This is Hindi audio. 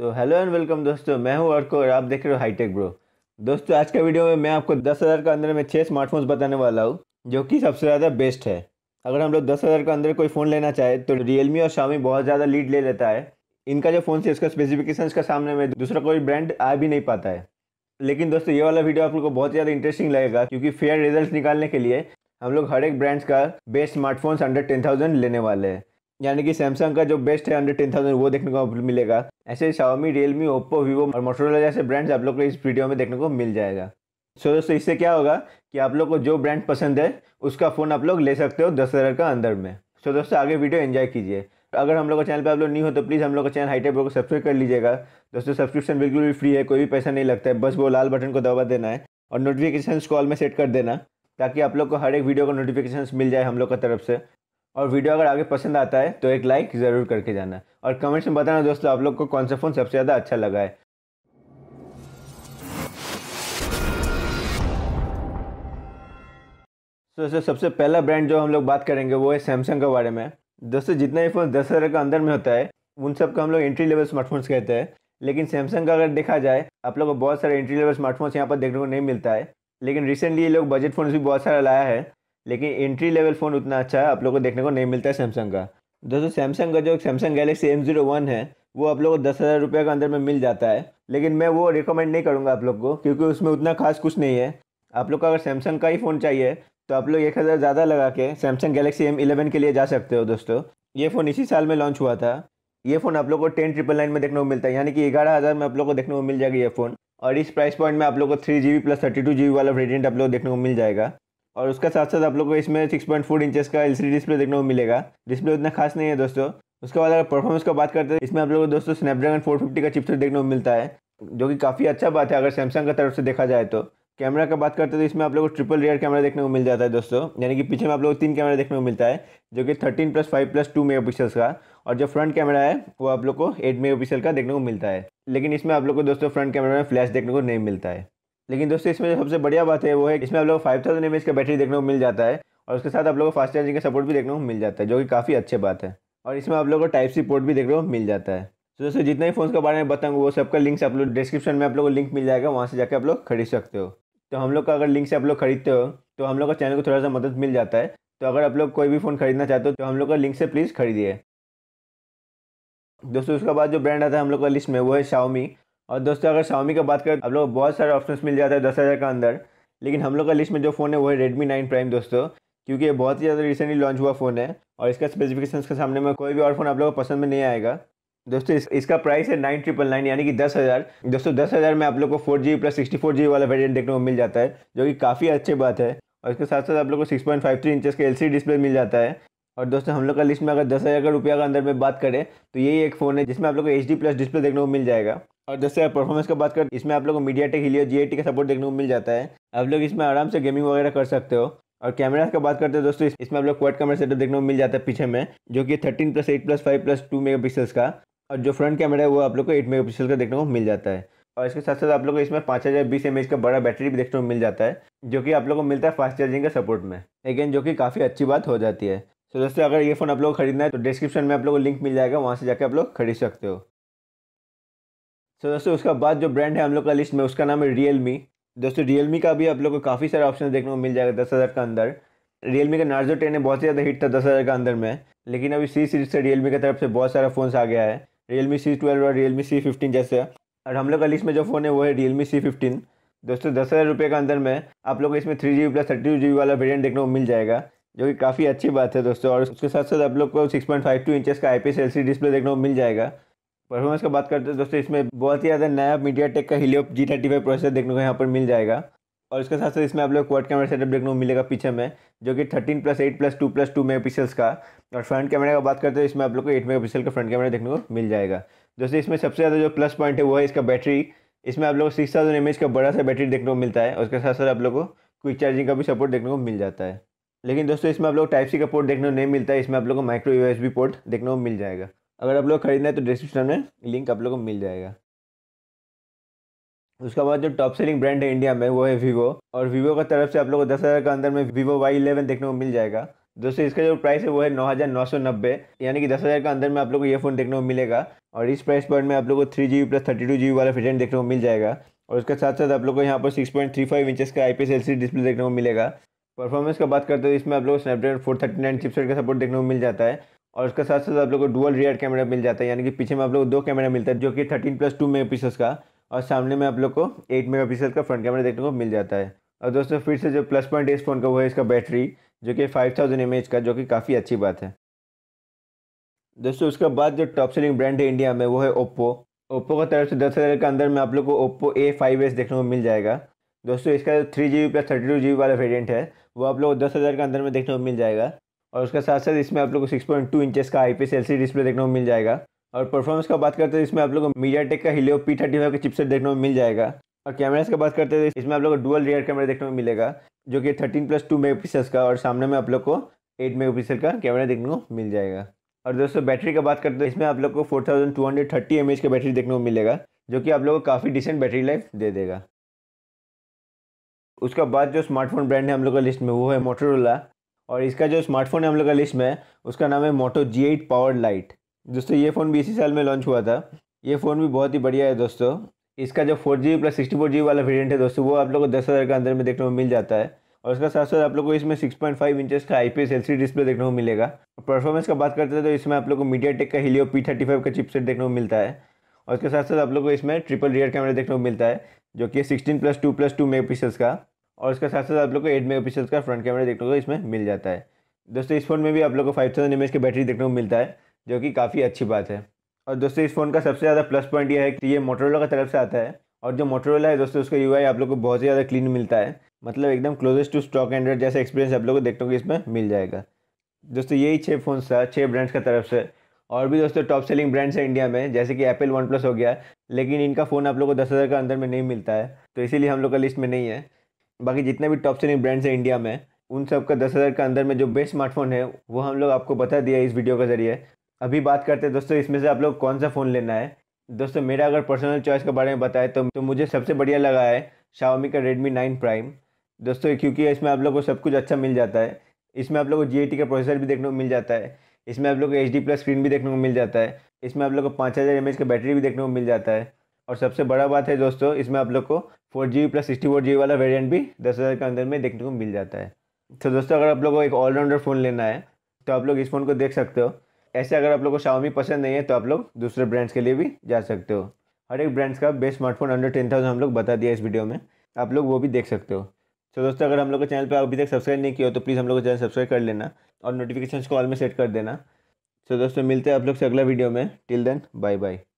तो हेलो एंड वेलकम दोस्तों मैं हूं अर्को और आप देख रहे हो हाईटेक ब्रो दोस्तों आज के वीडियो में मैं आपको दस हज़ार के अंदर में छः स्मार्टफोन्स बताने वाला हूँ जो कि सबसे ज़्यादा बेस्ट है अगर हम लोग दस हज़ार के अंदर कोई फ़ोन लेना चाहे तो रियलमी और शामी बहुत ज़्यादा लीड ले लेता है इनका जो फ़ोन है उसका स्पेसिफिकेशन का सामने में दूसरा कोई ब्रांड आ भी नहीं पाता है लेकिन दोस्तों ये वाला वीडियो आप लोग को बहुत ज़्यादा इंटरेस्टिंग लगेगा क्योंकि फेयर रिजल्ट निकालने के लिए हम लोग हर एक ब्रांड्स का best smartphones under ten thousand लेने वाले हैं यानी कि सैमसंग का जो बेस्ट है अंडर टेन थाउजेंड वो देखने को मिलेगा ऐसे शाओमी रियलमी ओप्पो वीवो और मोटोरोला जैसे ब्रांड्स आप लोग को इस वीडियो में देखने को मिल जाएगा सो so, दोस्तों इससे क्या होगा कि आप लोग को जो ब्रांड पसंद है उसका फ़ोन आप लोग ले सकते हो दस हज़ार का अंदर में सो so, दोस्तों आगे वीडियो एंजॉय कीजिए अगर हम लोग का चैनल पर आप लोग नहीं हो तो प्लीज़ हम लोग का चैनल हाईटेप को सब्सक्राइब कर लीजिएगा दोस्तों सब्सक्रिप्शन बिल्कुल भी फ्री है कोई भी पैसा नहीं लगता है बस वो लाल बटन को दबा देना है और नोटिफिकेशन कॉल में सेट कर देना ताकि आप लोग को हर एक वीडियो का नोटिफिकेशन मिल जाए हम लोग का तरफ से और वीडियो अगर आगे पसंद आता है तो एक लाइक ज़रूर करके जाना और कमेंट्स में बताना दोस्तों आप लोग को कौन सा फ़ोन सबसे ज़्यादा अच्छा लगा है तो सबसे पहला ब्रांड जो हम लोग बात करेंगे वो है सैमसंग के बारे में दोस्तों जितना भी फ़ोन दस हज़ार के अंदर में होता है उन सब का हम लोग एंट्री लेवल स्मार्टफोन्स कहते हैं लेकिन सैमसंग का अगर देखा जाए आप लोग को बहुत सारे एंट्री लेवल स्मार्टफोन्स यहाँ पर देखने को नहीं मिलता है लेकिन रिसेंटली ये लोग बजट फ़ोन भी बहुत सारा लाया है लेकिन एंट्री लेवल फ़ोन उतना अच्छा है आप लोग को देखने को नहीं मिलता है सैमसंग का दोस्तों सैमसंग का जो Samsung Galaxy M zero one है वो आप लोग को दस हज़ार रुपये के अंदर में मिल जाता है लेकिन मैं वो रिकमेंड नहीं करूँगा आप लोग को क्योंकि उसमें उतना खास कुछ नहीं है आप लोग को अगर सैमसंग का ही फ़ोन चाहिए तो आप लोग एक हज़ार ज़्यादा लगा के सैमसंग गैलेक्सी एम इलेवन के लिए जा सकते हो दोस्तों ये फ़ोन इसी साल में लॉन्च हुआ था ये फ़ोन आप लोग को टेन ट्रिपल नाइन में देखने को मिलता है यानी कि ग्यारह हज़ार में आप लोग को देखने को मिल जाएगा ये फ़ोन और इस प्राइस पॉइंट में आप लोग को three G B plus thirty two G B वाला वेरियंट आप लोग देखने को मिल जाएगा और उसका साथ साथ आप लोग को इसमें सिक्स पॉइंट फोर इंचेस का एल डिस्प्ले देखने को मिलेगा डिस्प्ले उतना खास नहीं है दोस्तों उसके बाद अगर परफॉर्मेंस का बात करते हैं इसमें आप लोगों को दोस्तों स्नैपड्रैगन 450 का चिपसेट देखने को मिलता है जो कि काफ़ी अच्छा बात है अगर सैमसंग की तरफ से देखा जाए तो कैमरा का बात करते हैं तो इसमें आप लोगों को ट्रिपल रियर कैमरा देखने को मिल जाता है दोस्तों यानी कि पीछे में आप लोगों को तीन कैमरा देखने को मिलता है जो कि thirteen plus five plus two mega का और जो फ्रंट कैमरा है वो आप लोग को एट मेगा का देखने को मिलता है लेकिन इसमें आप लोग को दोस्तों फ्रंट कैमरा में फ्लैश देखने को नहीं मिलता है लेकिन दोस्तों इसमें सबसे बढ़िया बात है वो है इसमें आप लोग फाइव थाउजेंड एम का बैटरी देखने को मिल जाता है और उसके साथ आप लोग को फास्ट चार्जिंग का सपोर्ट भी देखने को मिल जाता है जो कि काफ़ी अच्छे बात है और इसमें आप लोगों को टाइप सी पोर्ट भी देखने को मिल जाता है तो दोस्तों जितने भी फ़ोन के बारे में बताऊँगा वो सबका लिंक्स आप लोग डिस्क्रिप्शन में आप लोगों को लिंक मिल जाएगा वहाँ से जाकर आप लोग खरीद सकते हो तो हम लोग का अगर लिंक से आप लोग खरीदते हो तो हम लोग का चैनल को थोड़ा सा मदद मिल जाता है तो अगर आप लोग कोई भी फ़ोन खरीदना चाहते हो तो हम लोग का लिंक से प्लीज़ खरीदिए दोस्तों उसके बाद जो ब्रांड आता है हम लोग का लिस्ट में वो है शाओमी और दोस्तों अगर शामी का बात करें आप लोग बहुत सारे ऑप्शन मिल जाता है दस हज़ार का अंदर लेकिन हम लोग का लिस्ट में जो फ़ोन है वो है रेडमी नाइन प्राइम दोस्तों क्योंकि ये बहुत ही ज़्यादा रिसेंटली लॉन्च हुआ फ़ोन है और इसका स्पेसिफिकेशन के सामने में कोई भी और फ़ोन आप लोगों को पसंद में नहीं आएगा दोस्तों इस, इसका प्राइस है नाइन ट्रिपल नाइन यानी कि दस हज़ार दोस्तों दस हज़ार में आप लोग को four G plus sixty four G वाला वेरियंट देखने को मिल जाता है जो कि काफ़ी अच्छी बात है और इसके साथ साथ आप लोग को six point five three inches का एल सी डिस्प्ले मिल जाता है और दोस्तों हम लोग का लिस्ट में अगर दस हज़ार का रुपया का अंदर में बात करें तो यही एक फ़ोन है जिसमें आप लोग को एच प्लस डिस्प्ले देखने को मिल जाएगा और जैसे अगर परफॉर्मेंस का बात करें इसमें आप लोग को मीडिया टेक हिलियो जी का सपोर्ट देखने को मिल जाता है आप लोग इसमें आराम से गेमिंग वगैरह कर सकते हो और कैमरा का बात करते हैं दोस्तों इसमें आप लोग क्वाड कैमरा सेटअप देखने को मिल जाता है पीछे में जो कि thirteen plus eight plus five plus two mega pixels का और जो फ्रंट कैमरा है वो आप लोग को एट मेगा पिक्सल का देखने को मिल जाता है और इसके साथ साथ आप लोग को इसमें पाँच हज़ार बीस एम का बड़ा बैटरी भी देखने को मिल जाता है जो कि आप लोग को मिलता है फास्ट चार्जिंग के सपोर्ट में लेकिन जो कि काफ़ी अच्छी बात हो जाती है सो दोस्तों अगर ये फ़ोन आप लोग खरीदना है तो डिस्क्रिप्शन में आप लोग को लिंक मिल जाएगा वहाँ से जाके आप लोग खरीद सकते हो सो so, दोस्तों उसका बाद जो ब्रांड है हम लोग का लिस्ट में उसका नाम है रियलमी दोस्तों रियलमी का भी आप लोग को काफ़ी सारे ऑप्शन देखने को मिल जाएगा दस हज़ार का अंदर रियलमी का नार्जो टेन है बहुत ज़्यादा हिट था दस हज़ार के अंदर में लेकिन अभी सी सीरीज से रियलमी की तरफ से बहुत सारा फ़ोन आ गया है रियलमी सी ट्वेल्व और रियलमी सी फिफ्टीन जैसे और हम लोग का लिस्ट में जो फ़ोन है वो है रियलमी सी फिफ्टीन दोस्तों दस हज़ार रुपये के अंदर में आप लोग इसमें three G B plus thirty two G वाला वेरियंट देखने को मिल जाएगा जो कि काफ़ी अच्छी बात है दोस्तों और उसके साथ साथ आप लोग को 6.52 पॉइंट इंचेस का एल सी डिस्प्ले देखने को मिल जाएगा परफॉर्मेंस का बात करते हैं दोस्तों इसमें बहुत ही ज़्यादा नया मीडिया टेक का Helio G thirty five processor देखने को यहाँ पर मिल जाएगा और इसके साथ साथ इसमें आप लोग क्वाड कैमरा सेटअप देखने को मिलेगा पीछे में जो कि thirteen plus eight plus two plus two mega pixels का और फ्रंट कैमरा का बात करते हैं इसमें आप लोग को एट मेगा पिक्सल का फ्रंट कैमरा देखने को मिल जाएगा दोस्तों इसमें सबसे ज़्यादा जो प्लस पॉइंट है वो है इसका बैटरी इसमें आप लोग सिक्स थाउजेंड एम का बड़ा सा बैटरी देखने को मिलता है उसके साथ साथ आप लोग को क्विक चार्जिंग का भी सपोर्ट देखने को मिल जाता है लेकिन दोस्तों इसमें आप लोग टाइप सी का पोर्ट देखने को नहीं मिलता है इसमें आप लोग को माइक्रो यू पोर्ट देखने को मिल जाएगा अगर आप लोग खरीदना है तो डिस्क्रिप्शन में लिंक आप लोग को मिल जाएगा उसके बाद जो टॉप सेलिंग ब्रांड है इंडिया में वो है वीवो और वीवो की तरफ से आप लोग को दस हज़ार के अंदर में वीवो वाई इलेवन देखने को मिल जाएगा दोस्तों इसका जो प्राइस है वो है नौ हज़ार नौ सौ नब्बे यानी कि दस हज़ार के अंदर में आप लोग को ये फ़ोन देखने को मिलेगा और इस प्राइस पॉइंट में आप लोग को three G plus thirty two G वाला फिटेंट देखने को मिल जाएगा और उसके साथ साथ आप लोग को यहाँ पर six point three five inches का I P S L C display देखने को मिलेगा परफॉर्मेंस का बात करते हैं इसमें आप लोग Snapdragon four thirty nine chipset का सपोर्ट देखने को मिल जाता है और उसके साथ साथ आप लोग को डुअल रियर कैमरा मिल जाता है यानी कि पीछे में आप लोग को दो कैमरा मिलता है जो कि थर्टीन प्लस टू मेगा का और सामने में आप लोग को एट मेगा का फ्रंट कैमरा देखने को मिल जाता है और दोस्तों फिर से जो प्लस पॉइंट इस फ़ोन का वो है इसका बैटरी जो कि फाइव थाउजेंड एम का जो कि काफ़ी अच्छी बात है दोस्तों उसके बाद जो टॉप सेलिंग ब्रांड है इंडिया में वो है ओप्पो ओप्पो का तरफ से दस हज़ार के अंदर में आप लोग को ओप्पो ए फाइव एस देखने को मिल जाएगा दोस्तों इसका जो three G B plus thirty two G B वाला वेरियंट है वो आप लोग दस हज़ार के अंदर में देखने को मिल जाएगा और उसके साथ साथ इसमें आप लोग को सिक्स पॉइंट टू इंचेस का I P L C display देखने को मिल जाएगा और परफॉर्मेंस का बात करते हैं इसमें आप लोग को मीडिया टेक का हिलियो पी थर्टी फाइव का चिपसेट देखने को मिल जाएगा और कैमराज का बात करते हैं इसमें आप लोग को डुअल रियर कैमरा देखने को मिलेगा जो कि thirteen plus two mega pixels का और सामने में आप लोग को एट मेगा पिक्सल का कैमरा देखने को मिल जाएगा और दोस्तों बैटरी का बात करते हैं इसमें आप लोग को four thousand two hundred thirty M H का बैटरी देखने को मिलेगा जो कि आप लोग को काफ़ी डिसेंट बैटरी लाइफ दे देगा उसका बाद जो स्मार्टफोन ब्रांड है हम लोग का लिस्ट में वो है मोटरोला और इसका जो स्मार्टफोन है हम लोग का लिस्ट में उसका नाम है Moto G eight power lite दोस्तों ये फ़ोन भी इसी साल में लॉन्च हुआ था ये फ़ोन भी बहुत ही बढ़िया है दोस्तों इसका जो four G plus sixty four G वाला वेरियंट है दोस्तों वो आप लोग को दस हज़ार के अंदर में देखने को मिल जाता है और उसका साथ साथ आप लोग को इसमें सिक्स पॉइंट फाइव इंचज़ का I P S L C display देखने को मिलेगा परफॉर्मेंस का बात करते हैं तो इसमें आप लोग को मीडिया टेक का हिलियो पी थर्टी फाइव का चिपसेट देखने को मिलता है और उसके साथ साथ आप लोग को इसमें ट्रिपल रियर कैमरा देखने को मिलता है जो कि sixteen plus two plus two mega pixels का और इसके साथ साथ आप लोग को एट मेगा पिक्सल का फ्रंट कैमरा देखने को इसमें मिल जाता है दोस्तों इस फ़ोन में भी आप लोग को फाइव थाउजेंड एम की बैटरी देखने को मिलता है जो कि काफ़ी अच्छी बात है और दोस्तों इस फ़ोन का सबसे ज़्यादा प्लस पॉइंट यह है कि ये मोटरोला की तरफ से आता है और जो मोटरोला है दोस्तों उसका यू आप लोग को बहुत ही ज़्यादा क्लीन मिलता है मतलब एकदम क्लोजेस्ट टू स्टॉक एंड्रॉइड जैसा एक्सपीरियंस आप लोग को देखने को इसमें मिल जाएगा दोस्तों यही छः फ़ोन था छः ब्रांड्स की तरफ से और भी दोस्तों टॉप सेलिंग ब्रांड्स हैं इंडिया में जैसे कि एप्पल वन प्लस हो गया लेकिन इनका फ़ोन आप लोग को दस हज़ार का अंदर में नहीं मिलता है तो इसीलिए हम लोग का लिस्ट में नहीं है बाकी जितने भी टॉप सेलिंग ब्रांड्स हैं इंडिया में उन सब का दस हज़ार के अंदर में जो बेस्ट स्मार्टफोन है वो हम लोग आपको बता दिया इस वीडियो के ज़रिए अभी बात करते हैं दोस्तों इसमें से आप लोग कौन सा फ़ोन लेना है दोस्तों मेरा अगर पर्सनल चॉइस के बारे में बताए तो, तो मुझे सबसे बढ़िया लगा है शावमी का रेडमी नाइन प्राइम दोस्तों क्योंकि इसमें आप लोग को सब कुछ अच्छा मिल जाता है इसमें आप लोग को जी का प्रोसेसर भी देखने को मिल जाता है इसमें आप लोग को एच प्लस स्क्रीन भी देखने को मिल जाता है इसमें आप लोग को पाँच हज़ार एम का बैटरी भी देखने को मिल जाता है और सबसे बड़ा बात है दोस्तों इसमें आप लोग को four G plus sixty four G वाला वेरियंट भी दस हज़ार के अंदर में देखने को मिल जाता है तो दोस्तों अगर आप लोग को एक ऑलराउंडर फ़ोन लेना है तो आप लोग इस फ़ोन को देख सकते हो ऐसे अगर आप लोग को शाओमी पसंद नहीं है तो आप लोग दूसरे ब्रांड्स के लिए भी जा सकते हो हर एक ब्रांड्स का best smartphone under ten thousand हम लोग बता दिया इस वीडियो में आप लोग वो भी देख सकते हो तो दोस्तों अगर हम लोग के चैनल पर अभी तक सब्सक्राइब नहीं किया हो तो प्लीज़ हम लोग को चैनल सब्सक्राइब कर लेना और नोटिफिकेशन को ऑल में सेट कर देना तो दोस्तों मिलते हैं आप लोग से अगला वीडियो में टिल देन बाय बाय